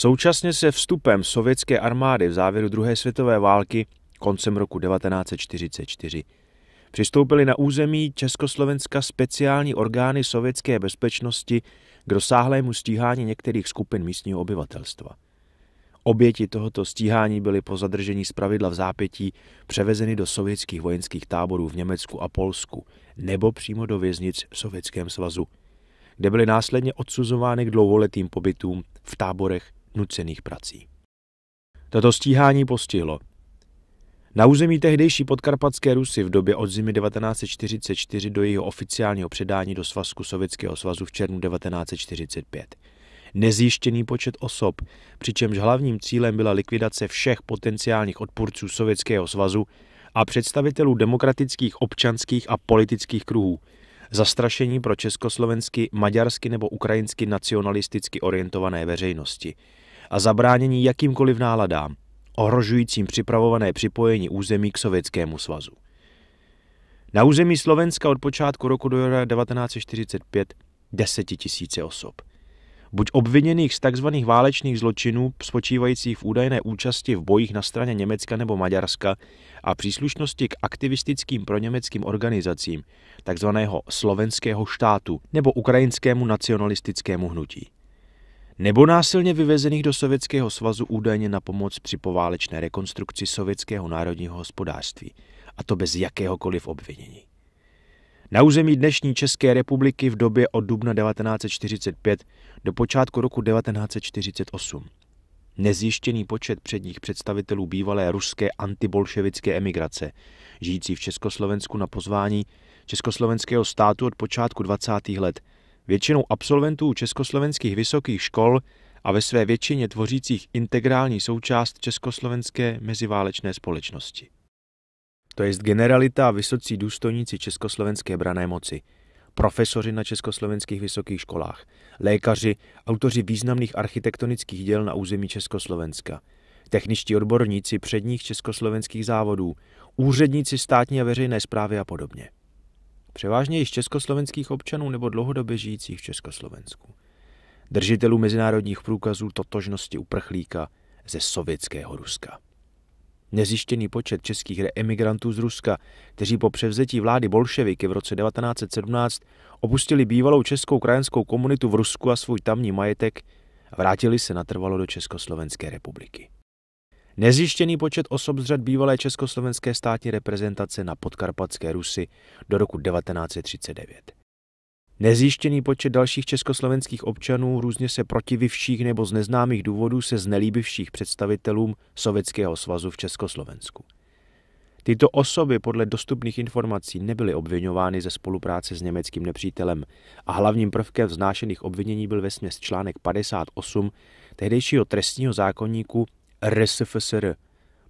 Současně se vstupem sovětské armády v závěru druhé světové války koncem roku 1944 přistoupili na území Československa speciální orgány sovětské bezpečnosti k rozsáhlému stíhání některých skupin místního obyvatelstva. Oběti tohoto stíhání byly po zadržení zpravidla v zápětí převezeny do sovětských vojenských táborů v Německu a Polsku nebo přímo do věznic v Sovětském svazu, kde byly následně odsuzovány k dlouholetým pobytům v táborech nucených prací. Tato stíhání postihlo na území tehdejší podkarpatské Rusy v době od zimy 1944 do jejího oficiálního předání do svazku Sovětského svazu v červnu 1945. Nezjištěný počet osob, přičemž hlavním cílem byla likvidace všech potenciálních odpůrců Sovětského svazu a představitelů demokratických, občanských a politických kruhů, zastrašení pro československy, maďarsky nebo ukrajinsky nacionalisticky orientované veřejnosti – a zabránění jakýmkoliv náladám, ohrožujícím připravované připojení území k Sovětskému svazu. Na území Slovenska od počátku roku do 1945 desetitisíce osob. Buď obviněných z tzv. válečných zločinů, spočívajících v údajné účasti v bojích na straně Německa nebo Maďarska a příslušnosti k aktivistickým proněmeckým organizacím, tzv. slovenského štátu nebo ukrajinskému nacionalistickému hnutí nebo násilně vyvezených do Sovětského svazu údajně na pomoc při poválečné rekonstrukci sovětského národního hospodářství, a to bez jakéhokoliv obvinění. Na území dnešní České republiky v době od dubna 1945 do počátku roku 1948 nezjištěný počet předních představitelů bývalé ruské antibolševické emigrace, žijící v Československu na pozvání československého státu od počátku 20. let – většinou absolventů československých vysokých škol a ve své většině tvořících integrální součást československé meziválečné společnosti. To jest generalita a vysocí důstojníci československé brané moci, profesoři na československých vysokých školách, lékaři, autoři významných architektonických děl na území Československa, techničtí odborníci předních československých závodů, úředníci státní a veřejné zprávy a podobně převážně již československých občanů nebo dlouhodobě žijících v Československu. Držitelů mezinárodních průkazů totožnosti uprchlíka ze sovětského Ruska. Nezjištěný počet českých reemigrantů z Ruska, kteří po převzetí vlády bolševiky v roce 1917 opustili bývalou českou krajanskou komunitu v Rusku a svůj tamní majetek, vrátili se natrvalo do Československé republiky. Nezjištěný počet osob z řad bývalé československé státní reprezentace na podkarpatské Rusy do roku 1939. Nezjištěný počet dalších československých občanů různě se protivivších nebo z neznámých důvodů se znelíbivších představitelům Sovětského svazu v Československu. Tyto osoby podle dostupných informací nebyly obvinovány ze spolupráce s německým nepřítelem a hlavním prvkem vznášených obvinění byl vesměs článek 58 tehdejšího trestního zákonníku RSFSR,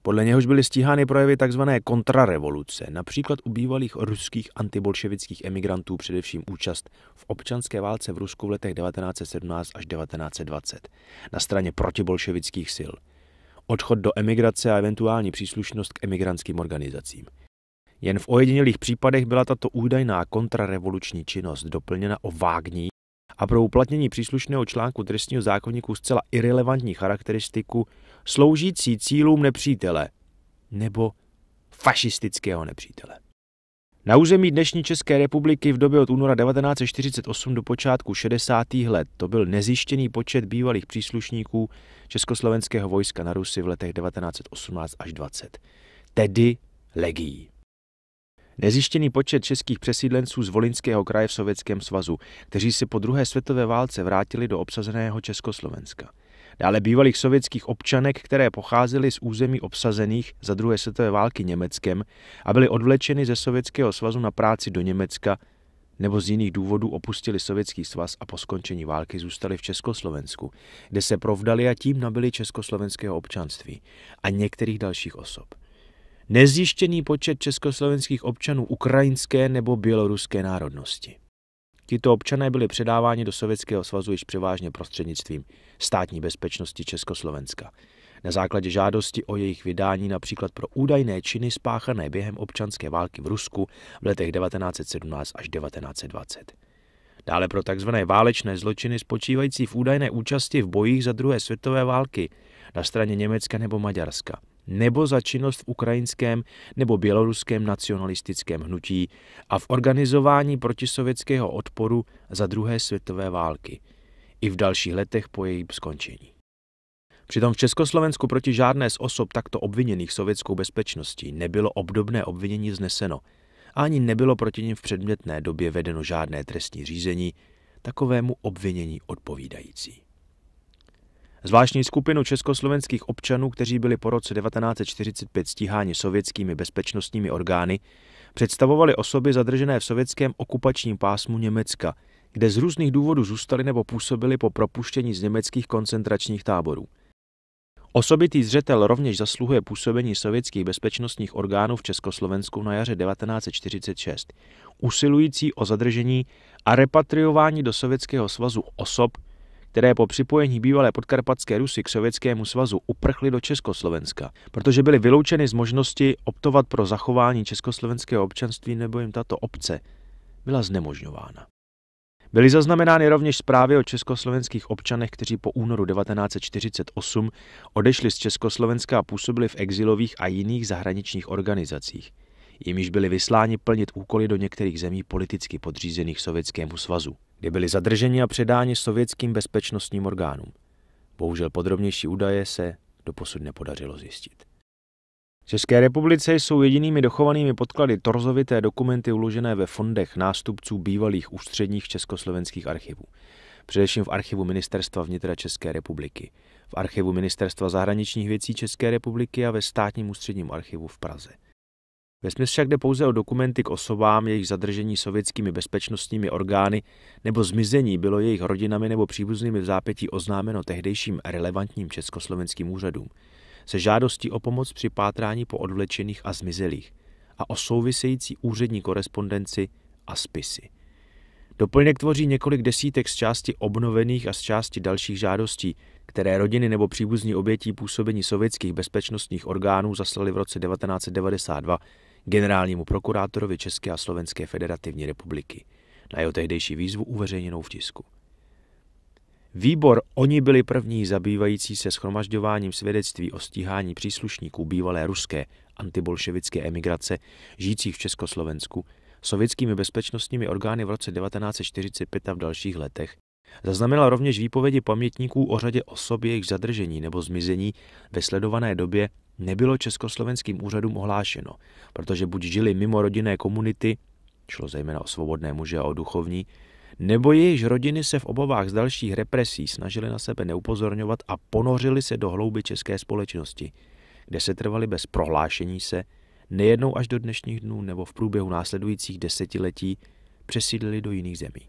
podle něhož byly stíhány projevy tzv. kontrarevoluce, například u bývalých ruských antibolševických emigrantů především účast v občanské válce v Rusku v letech 1917 až 1920 na straně protibolševických sil, odchod do emigrace a eventuální příslušnost k emigrantským organizacím. Jen v ojedinělých případech byla tato údajná kontrarevoluční činnost doplněna o vágní a pro uplatnění příslušného článku trestního zákonníku zcela irrelevantní charakteristiku sloužící cílům nepřítele nebo fašistického nepřítele. Na území dnešní České republiky v době od února 1948 do počátku 60. let to byl nezjištěný počet bývalých příslušníků československého vojska na Rusy v letech 1918 až 20, tedy legií. Nezjištěný počet českých přesídlenců z Volinského kraje v Sovětském svazu, kteří se po druhé světové válce vrátili do obsazeného Československa. Dále bývalých sovětských občanek, které pocházely z území obsazených za druhé světové války Německem a byly odvlečeny ze Sovětského svazu na práci do Německa nebo z jiných důvodů opustili Sovětský svaz a po skončení války zůstali v Československu, kde se provdali a tím nabili československého občanství a některých dalších osob nezjištěný počet československých občanů ukrajinské nebo běloruské národnosti. Tito občané byli předáváni do Sovětského svazu již převážně prostřednictvím státní bezpečnosti Československa. Na základě žádosti o jejich vydání například pro údajné činy spáchané během občanské války v Rusku v letech 1917 až 1920. Dále pro tzv. válečné zločiny spočívající v údajné účasti v bojích za druhé světové války na straně Německa nebo Maďarska – nebo za činnost v ukrajinském nebo běloruském nacionalistickém hnutí a v organizování protisovětského odporu za druhé světové války i v dalších letech po jejím skončení. Přitom v Československu proti žádné z osob takto obviněných sovětskou bezpečností nebylo obdobné obvinění zneseno a ani nebylo proti nim v předmětné době vedeno žádné trestní řízení takovému obvinění odpovídající. Zvláštní skupinu československých občanů, kteří byli po roce 1945 stíháni sovětskými bezpečnostními orgány, představovali osoby zadržené v sovětském okupačním pásmu Německa, kde z různých důvodů zůstali nebo působili po propuštění z německých koncentračních táborů. Osobitý zřetel rovněž zasluhuje působení sovětských bezpečnostních orgánů v Československu na jaře 1946, usilující o zadržení a repatriování do Sovětského svazu osob, které po připojení bývalé podkarpatské Rusy k Sovětskému svazu uprchly do Československa, protože byly vyloučeny z možnosti optovat pro zachování československého občanství nebo jim tato obce byla znemožňována. Byly zaznamenány rovněž zprávy o československých občanech, kteří po únoru 1948 odešli z Československa a působili v exilových a jiných zahraničních organizacích. Jimiž byli vysláni plnit úkoly do některých zemí politicky podřízených Sovětskému svazu kdy byli zadrženi a předáni sovětským bezpečnostním orgánům. Bohužel podrobnější údaje se doposud nepodařilo zjistit. V České republice jsou jedinými dochovanými podklady torzovité dokumenty uložené ve fondech nástupců bývalých ústředních československých archivů, především v archivu Ministerstva vnitra České republiky, v archivu Ministerstva zahraničních věcí České republiky a ve státním ústředním archivu v Praze. Vesměs však jde pouze o dokumenty k osobám, jejich zadržení sovětskými bezpečnostními orgány nebo zmizení bylo jejich rodinami nebo příbuznými v zápětí oznámeno tehdejším relevantním československým úřadům se žádostí o pomoc při pátrání po odvlečených a zmizelých a o související úřední korespondenci a spisy. Doplněk tvoří několik desítek z části obnovených a z části dalších žádostí, které rodiny nebo příbuzní obětí působení sovětských bezpečnostních orgánů zaslali v roce 1992 generálnímu prokurátorovi České a Slovenské federativní republiky na jeho tehdejší výzvu uveřejněnou v tisku. Výbor Oni byli první zabývající se schromažďováním svědectví o stíhání příslušníků bývalé ruské antibolševické emigrace žijících v Československu sovětskými bezpečnostními orgány v roce 1945 a v dalších letech Zaznamenal rovněž výpovědi pamětníků o řadě osob jejich zadržení nebo zmizení ve sledované době nebylo československým úřadům ohlášeno, protože buď žili mimo rodinné komunity, šlo zejména o svobodné muže a o duchovní, nebo jejich rodiny se v obavách z dalších represí snažili na sebe neupozorňovat a ponořili se do hlouby české společnosti, kde se trvali bez prohlášení se, nejednou až do dnešních dnů nebo v průběhu následujících desetiletí přesídlili do jiných zemí.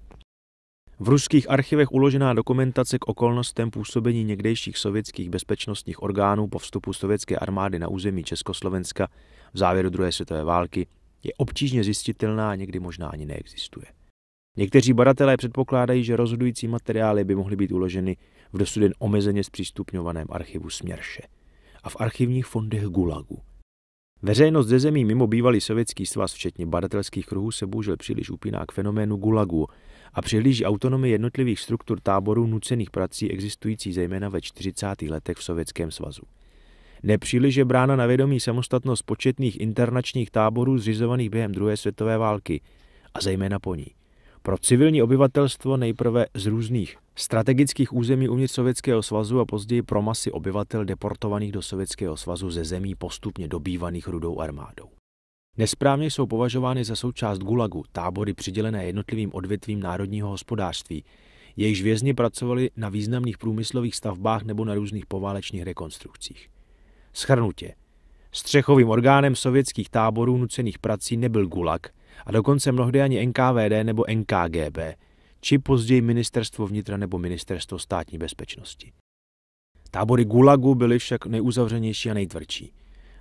V ruských archivech uložená dokumentace k okolnostem působení někdejších sovětských bezpečnostních orgánů po vstupu sovětské armády na území Československa v závěru druhé světové války je obtížně zjistitelná a někdy možná ani neexistuje. Někteří badatelé předpokládají, že rozhodující materiály by mohly být uloženy v dosud jen omezeně zpřístupňovaném archivu Směrše a v archivních fondech Gulagu. Veřejnost ze zemí mimo bývalý sovětský svaz, včetně badatelských kruhů, se bohužel příliš upíná k fenoménu Gulagu a přihlíží autonomii jednotlivých struktur táborů nucených prací existující zejména ve 40. letech v Sovětském svazu. Nepříliš je brána na vědomí samostatnost početných internačních táborů zřizovaných během druhé světové války a zejména po ní. Pro civilní obyvatelstvo nejprve z různých strategických území uvnitř Sovětského svazu a později pro masy obyvatel deportovaných do Sovětského svazu ze zemí postupně dobývaných rudou armádou. Nesprávně jsou považovány za součást gulagu, tábory přidělené jednotlivým odvětvím národního hospodářství. Jejichž vězni pracovali na významných průmyslových stavbách nebo na různých poválečných rekonstrukcích. Schrnutě. Střechovým orgánem sovětských táborů nucených prací nebyl gulag a dokonce mnohdy ani NKVD nebo NKGB, či později Ministerstvo vnitra nebo Ministerstvo státní bezpečnosti. Tábory Gulagu byly však nejuzavřenější a nejtvrdší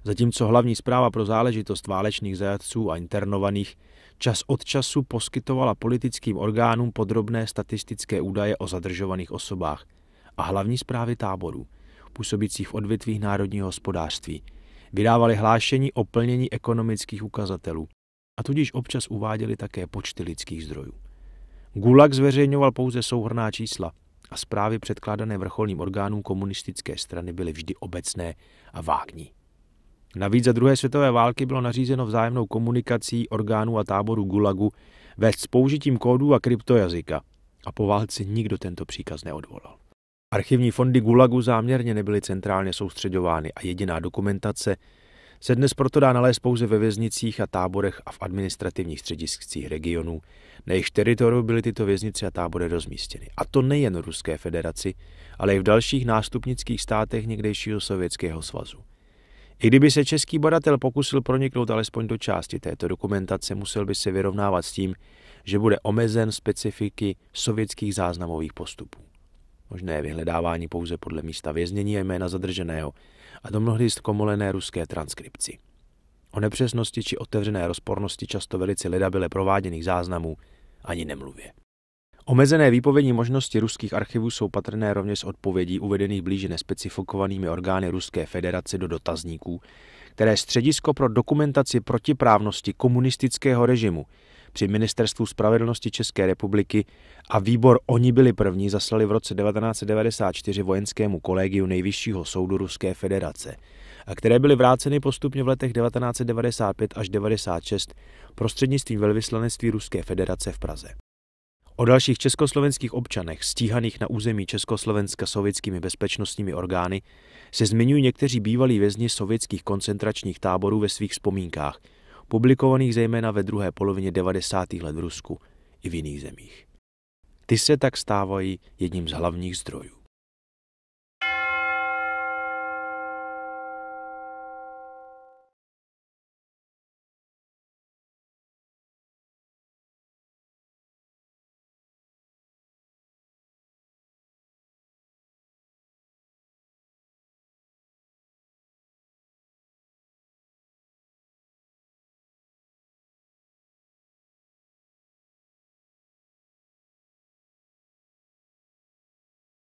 zatímco hlavní zpráva pro záležitost válečných zajatců a internovaných čas od času poskytovala politickým orgánům podrobné statistické údaje o zadržovaných osobách a hlavní zprávy táborů, působících v odvětvích národního hospodářství, vydávali hlášení o plnění ekonomických ukazatelů a tudíž občas uváděli také počty lidských zdrojů. Gulag zveřejňoval pouze souhrná čísla a zprávy předkládané vrcholným orgánům komunistické strany byly vždy obecné a vágní. Navíc za druhé světové války bylo nařízeno vzájemnou komunikací orgánů a táboru Gulagu vést s použitím kódů a kryptojazyka a po válce nikdo tento příkaz neodvolal. Archivní fondy Gulagu záměrně nebyly centrálně soustředovány a jediná dokumentace se dnes proto dá nalézt pouze ve věznicích a táborech a v administrativních střediscích regionů. Na jejich teritoriu byly tyto věznice a tábory rozmístěny. A to nejen Ruské federaci, ale i v dalších nástupnických státech někdejšího Sovětského svazu. I kdyby se český badatel pokusil proniknout alespoň do části této dokumentace, musel by se vyrovnávat s tím, že bude omezen specifiky sovětských záznamových postupů. Možné je vyhledávání pouze podle místa věznění a jména zadrženého a do mnohdy zkomolené ruské transkripci. O nepřesnosti či otevřené rozpornosti často velice ledabile prováděných záznamů ani nemluvě. Omezené výpovědní možnosti ruských archivů jsou patrné rovněž z odpovědí uvedených blíže nespecifikovanými orgány Ruské federace do dotazníků, které středisko pro dokumentaci protiprávnosti komunistického režimu při Ministerstvu spravedlnosti České republiky a výbor Oni byli první zaslali v roce 1994 vojenskému kolegiu Nejvyššího soudu Ruské federace, a které byly vráceny postupně v letech 1995 až 1996 prostřednictvím velvyslanectví Ruské federace v Praze. O dalších československých občanech stíhaných na území Československa sovětskými bezpečnostními orgány se zmiňují někteří bývalí vězni sovětských koncentračních táborů ve svých vzpomínkách, publikovaných zejména ve druhé polovině 90. let v Rusku i v jiných zemích. Ty se tak stávají jedním z hlavních zdrojů.